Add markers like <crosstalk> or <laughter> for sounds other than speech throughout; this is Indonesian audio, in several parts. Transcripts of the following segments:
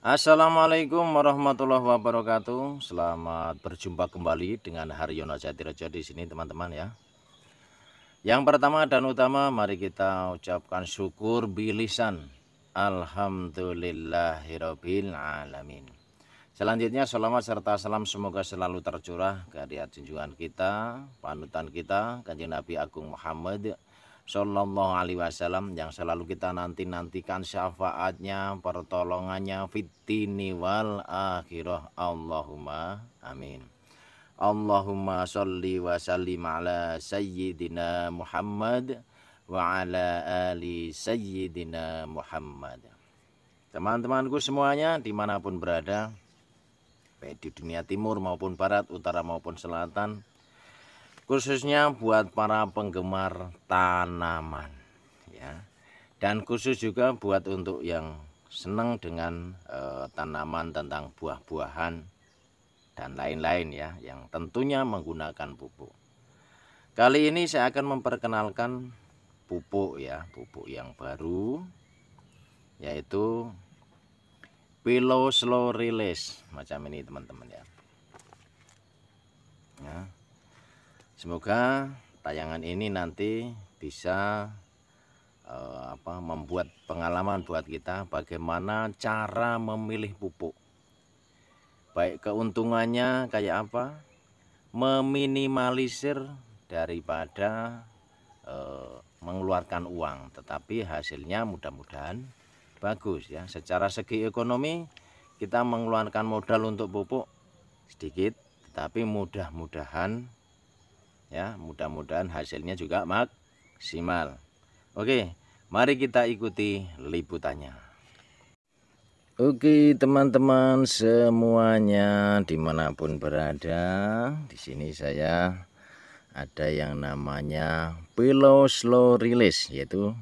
Assalamualaikum warahmatullahi wabarakatuh. Selamat berjumpa kembali dengan Haryono Jatirejo di sini teman-teman ya. Yang pertama dan utama mari kita ucapkan syukur bilisan. Alhamdulillahirabbil alamin. Selanjutnya selamat serta salam semoga selalu tercurah kehadirat junjungan kita, panutan kita Kanjeng Nabi Agung Muhammad Sallallahu Alaihi Wasallam yang selalu kita nanti nantikan syafaatnya, pertolongannya, fitini wal akhirah. Allahumma amin. Allahumma sholli wa sallim ala sayyidina Muhammad wa ala ali sayyidina Muhammad. Teman-temanku semuanya dimanapun berada, baik di dunia timur maupun barat, utara maupun selatan, khususnya buat para penggemar tanaman ya dan khusus juga buat untuk yang seneng dengan e, tanaman tentang buah-buahan dan lain-lain ya yang tentunya menggunakan pupuk kali ini saya akan memperkenalkan pupuk ya pupuk yang baru yaitu pillow slow release macam ini teman-teman ya ya Semoga tayangan ini nanti bisa uh, apa membuat pengalaman buat kita bagaimana cara memilih pupuk. Baik keuntungannya kayak apa? Meminimalisir daripada uh, mengeluarkan uang, tetapi hasilnya mudah-mudahan bagus ya. Secara segi ekonomi kita mengeluarkan modal untuk pupuk sedikit, tetapi mudah-mudahan ya mudah-mudahan hasilnya juga maksimal oke mari kita ikuti liputannya Oke teman-teman semuanya dimanapun berada di sini saya ada yang namanya pillow slow release yaitu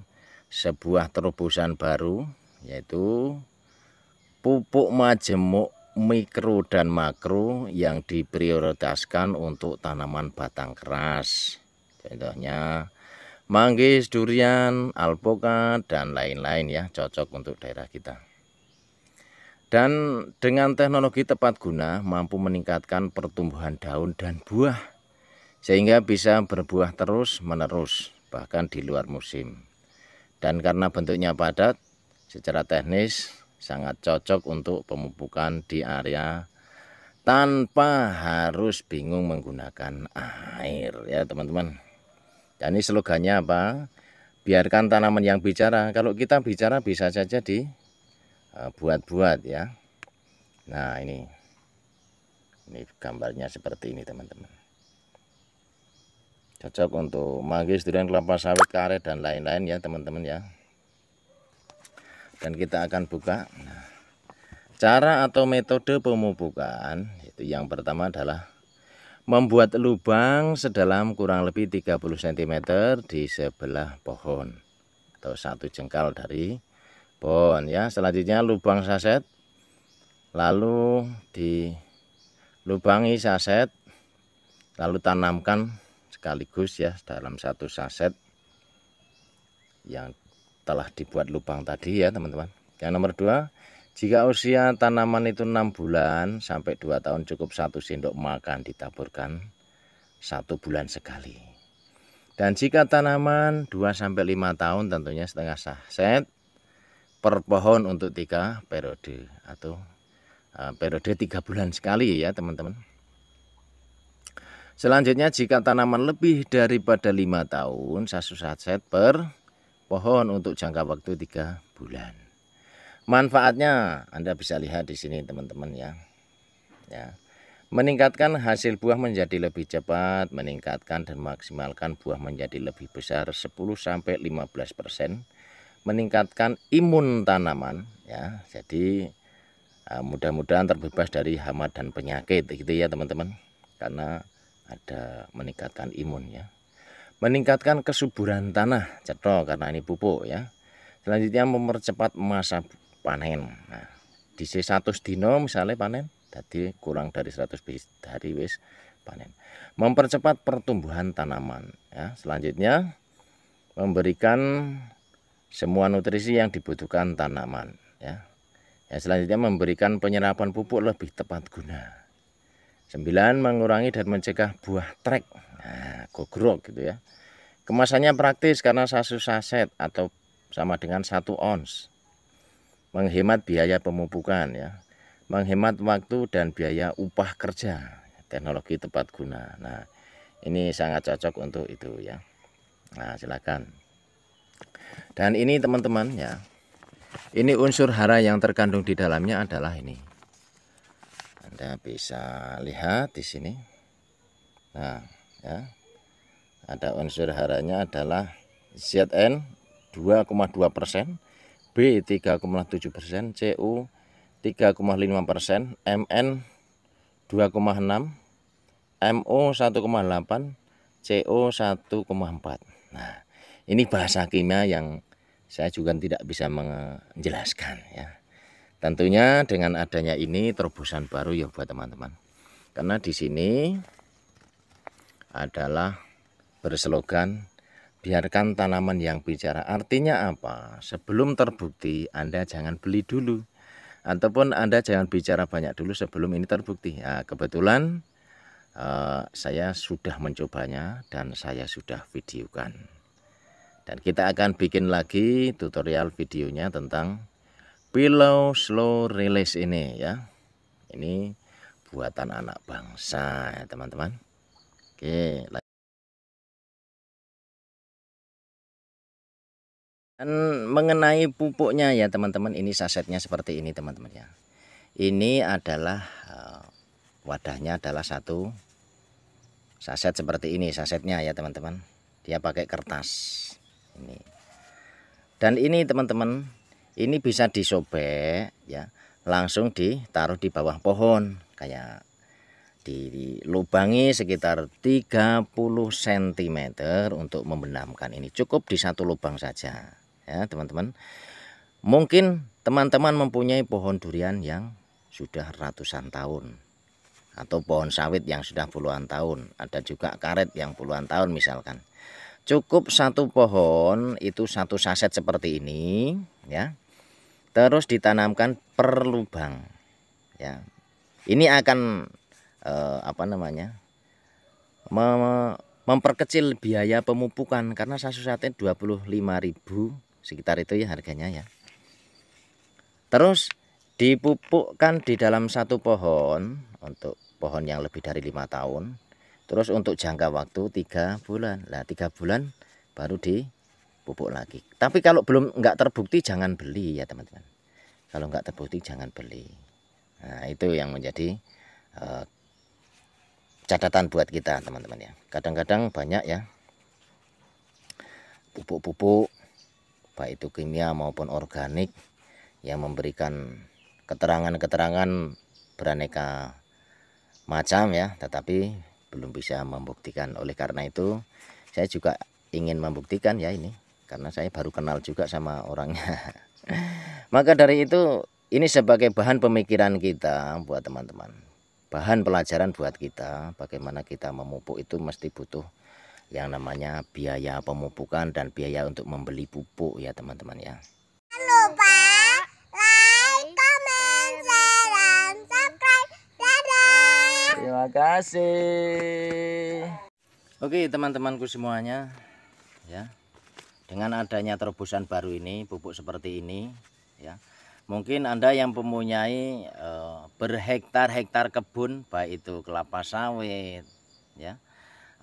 sebuah terobosan baru yaitu pupuk majemuk mikro dan makro yang diprioritaskan untuk tanaman batang keras contohnya manggis, durian, alpukat dan lain-lain ya cocok untuk daerah kita dan dengan teknologi tepat guna mampu meningkatkan pertumbuhan daun dan buah sehingga bisa berbuah terus menerus bahkan di luar musim dan karena bentuknya padat secara teknis sangat cocok untuk pemupukan di area tanpa harus bingung menggunakan air ya teman-teman dan ini slogannya apa biarkan tanaman yang bicara kalau kita bicara bisa saja dibuat-buat e, ya nah ini ini gambarnya seperti ini teman-teman cocok untuk manggis durian kelapa sawit karet dan lain-lain ya teman-teman ya dan kita akan buka nah, cara atau metode pemupukan itu yang pertama adalah membuat lubang sedalam kurang lebih 30 cm di sebelah pohon atau satu jengkal dari pohon ya selanjutnya lubang saset lalu dilubangi saset lalu tanamkan sekaligus ya dalam satu saset yang setelah dibuat lubang tadi ya teman-teman yang nomor dua jika usia tanaman itu enam bulan sampai 2 tahun cukup satu sendok makan ditaburkan satu bulan sekali dan jika tanaman 2-5 sampai tahun tentunya setengah saset per pohon untuk tiga periode atau e, periode tiga bulan sekali ya teman-teman Selanjutnya jika tanaman lebih daripada lima tahun satu saset per pohon untuk jangka waktu tiga bulan. Manfaatnya Anda bisa lihat di sini teman-teman ya. Ya. Meningkatkan hasil buah menjadi lebih cepat, meningkatkan dan maksimalkan buah menjadi lebih besar 10 sampai 15%, meningkatkan imun tanaman ya. Jadi e, mudah-mudahan terbebas dari hama dan penyakit gitu ya teman-teman. Karena ada meningkatkan imun ya meningkatkan kesuburan tanah cetro karena ini pupuk ya selanjutnya mempercepat masa panen nah, di C100 dino misalnya panen jadi kurang dari 100 dari wis panen mempercepat pertumbuhan tanaman ya selanjutnya memberikan semua nutrisi yang dibutuhkan tanaman ya, ya selanjutnya memberikan penyerapan pupuk lebih tepat guna 9. Mengurangi dan mencegah buah trek nah, gogrok gitu ya Kemasannya praktis karena satu saset atau sama dengan satu ons Menghemat biaya pemupukan ya Menghemat waktu dan biaya upah kerja Teknologi tepat guna Nah ini sangat cocok untuk itu ya Nah silakan dan ini teman-teman ya ini unsur hara yang terkandung di dalamnya adalah ini anda bisa lihat di sini. Nah, ya. Ada unsur haranya adalah ZN 2,2 B 3,7 CU 3,5 MN 2,6, MO 1,8, CO 1,4. Nah, ini bahasa kimia yang saya juga tidak bisa menjelaskan ya. Tentunya dengan adanya ini terobosan baru ya buat teman-teman. Karena di sini adalah berslogan biarkan tanaman yang bicara. Artinya apa? Sebelum terbukti Anda jangan beli dulu. Ataupun Anda jangan bicara banyak dulu sebelum ini terbukti. Nah, kebetulan eh, saya sudah mencobanya dan saya sudah videokan. Dan kita akan bikin lagi tutorial videonya tentang Pillow Slow Release ini ya. Ini buatan anak bangsa ya teman-teman. Oke. Dan mengenai pupuknya ya teman-teman, ini sasetnya seperti ini teman-teman ya. Ini adalah eh, wadahnya adalah satu saset seperti ini sasetnya ya teman-teman. Dia pakai kertas. Ini. Dan ini teman-teman ini bisa disobek ya langsung ditaruh di bawah pohon kayak dilubangi sekitar 30 cm untuk membenamkan ini cukup di satu lubang saja ya teman-teman mungkin teman-teman mempunyai pohon durian yang sudah ratusan tahun atau pohon sawit yang sudah puluhan tahun ada juga karet yang puluhan tahun misalkan cukup satu pohon itu satu saset seperti ini ya terus ditanamkan per lubang ya ini akan eh, apa namanya mem memperkecil biaya pemupukan karena satu lima 25.000 sekitar itu ya harganya ya terus dipupukkan di dalam satu pohon untuk pohon yang lebih dari lima tahun terus untuk jangka waktu tiga bulan lah tiga bulan baru di pupuk lagi. Tapi kalau belum nggak terbukti jangan beli ya teman-teman. Kalau nggak terbukti jangan beli. Nah itu yang menjadi uh, catatan buat kita teman-teman ya. Kadang-kadang banyak ya pupuk-pupuk baik itu kimia maupun organik yang memberikan keterangan-keterangan beraneka macam ya tetapi belum bisa membuktikan oleh karena itu saya juga ingin membuktikan ya ini karena saya baru kenal juga sama orangnya <laughs> maka dari itu ini sebagai bahan pemikiran kita buat teman-teman bahan pelajaran buat kita bagaimana kita memupuk itu mesti butuh yang namanya biaya pemupukan dan biaya untuk membeli pupuk ya teman-teman ya Terima kasih. Oke, teman-temanku semuanya. Ya dengan adanya terobosan baru ini pupuk seperti ini ya mungkin anda yang mempunyai e, berhektar-hektar kebun baik itu kelapa sawit ya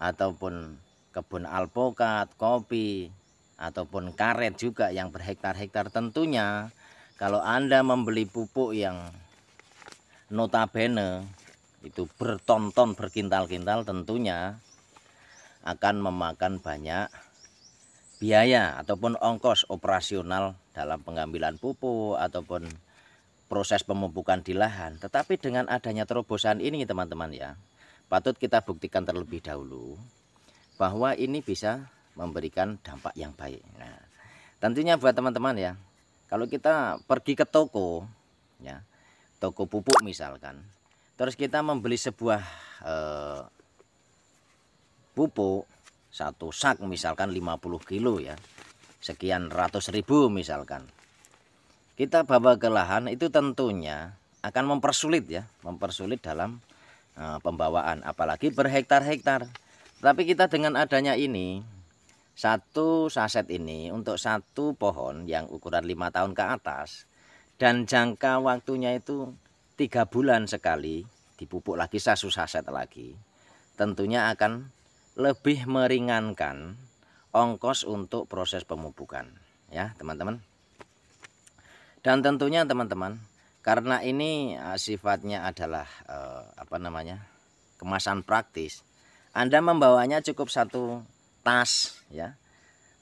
ataupun kebun alpukat kopi ataupun karet juga yang berhektar-hektar tentunya kalau anda membeli pupuk yang notabene itu bertonton berkintal-kintal tentunya akan memakan banyak biaya ataupun ongkos operasional dalam pengambilan pupuk ataupun proses pemupukan di lahan. Tetapi dengan adanya terobosan ini teman-teman ya, patut kita buktikan terlebih dahulu bahwa ini bisa memberikan dampak yang baik. Nah, tentunya buat teman-teman ya, kalau kita pergi ke toko ya, toko pupuk misalkan, terus kita membeli sebuah eh, pupuk satu sak misalkan 50 kilo ya sekian ratus ribu misalkan kita bawa ke lahan itu tentunya akan mempersulit ya mempersulit dalam uh, pembawaan apalagi berhektar-hektar tapi kita dengan adanya ini satu saset ini untuk satu pohon yang ukuran lima tahun ke atas dan jangka waktunya itu tiga bulan sekali dipupuk lagi satu saset lagi tentunya akan lebih meringankan ongkos untuk proses pemupukan ya teman-teman dan tentunya teman-teman karena ini eh, sifatnya adalah eh, apa namanya kemasan praktis Anda membawanya cukup satu tas ya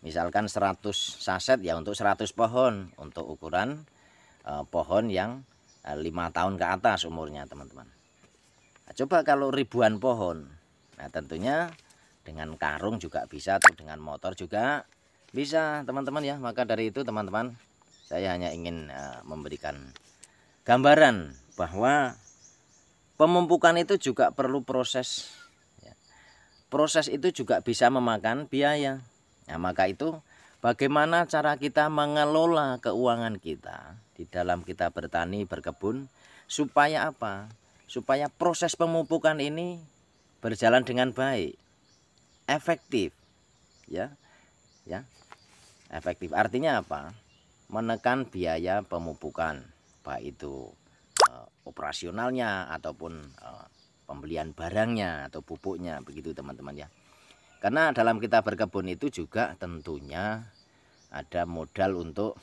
misalkan 100 saset ya untuk 100 pohon untuk ukuran eh, pohon yang eh, lima eh, tahun ke atas umurnya teman-teman nah, coba kalau ribuan pohon nah tentunya dengan karung juga bisa atau dengan motor juga bisa teman-teman ya maka dari itu teman-teman saya hanya ingin uh, memberikan gambaran bahwa pemupukan itu juga perlu proses ya. proses itu juga bisa memakan biaya nah maka itu bagaimana cara kita mengelola keuangan kita di dalam kita bertani berkebun supaya apa supaya proses pemupukan ini berjalan dengan baik efektif ya ya efektif artinya apa menekan biaya pemupukan baik itu uh, operasionalnya ataupun uh, pembelian barangnya atau pupuknya begitu teman-teman ya karena dalam kita berkebun itu juga tentunya ada modal untuk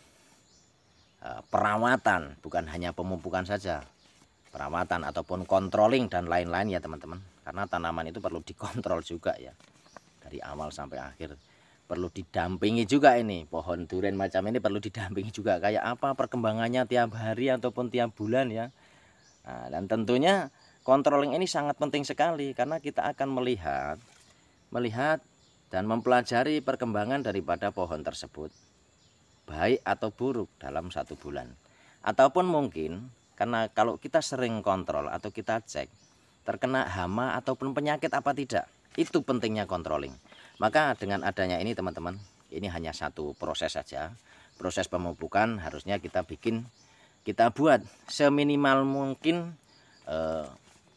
uh, perawatan bukan hanya pemupukan saja perawatan ataupun controlling dan lain-lain ya teman-teman karena tanaman itu perlu dikontrol juga ya dari awal sampai akhir perlu didampingi juga ini pohon durian macam ini perlu didampingi juga kayak apa perkembangannya tiap hari ataupun tiap bulan ya nah, dan tentunya controlling ini sangat penting sekali karena kita akan melihat melihat dan mempelajari perkembangan daripada pohon tersebut baik atau buruk dalam satu bulan ataupun mungkin karena kalau kita sering kontrol atau kita cek terkena hama ataupun penyakit apa tidak itu pentingnya controlling. Maka dengan adanya ini teman-teman, ini hanya satu proses saja. Proses pemupukan harusnya kita bikin, kita buat seminimal mungkin eh,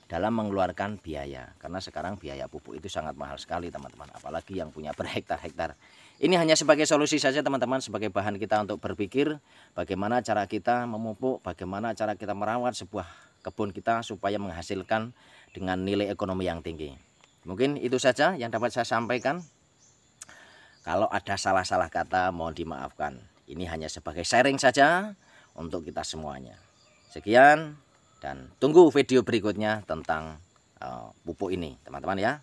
dalam mengeluarkan biaya. Karena sekarang biaya pupuk itu sangat mahal sekali teman-teman, apalagi yang punya berhektar-hektar. Ini hanya sebagai solusi saja teman-teman, sebagai bahan kita untuk berpikir bagaimana cara kita memupuk, bagaimana cara kita merawat sebuah kebun kita supaya menghasilkan dengan nilai ekonomi yang tinggi. Mungkin itu saja yang dapat saya sampaikan. Kalau ada salah-salah kata mohon dimaafkan. Ini hanya sebagai sharing saja untuk kita semuanya. Sekian dan tunggu video berikutnya tentang eh, pupuk ini, teman-teman ya.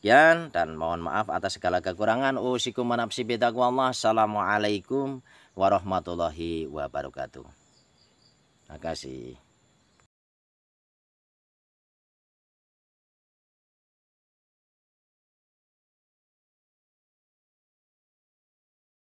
Sekian dan mohon maaf atas segala kekurangan. Wassalamualaikum Assalamualaikum warahmatullahi wabarakatuh. Terima kasih.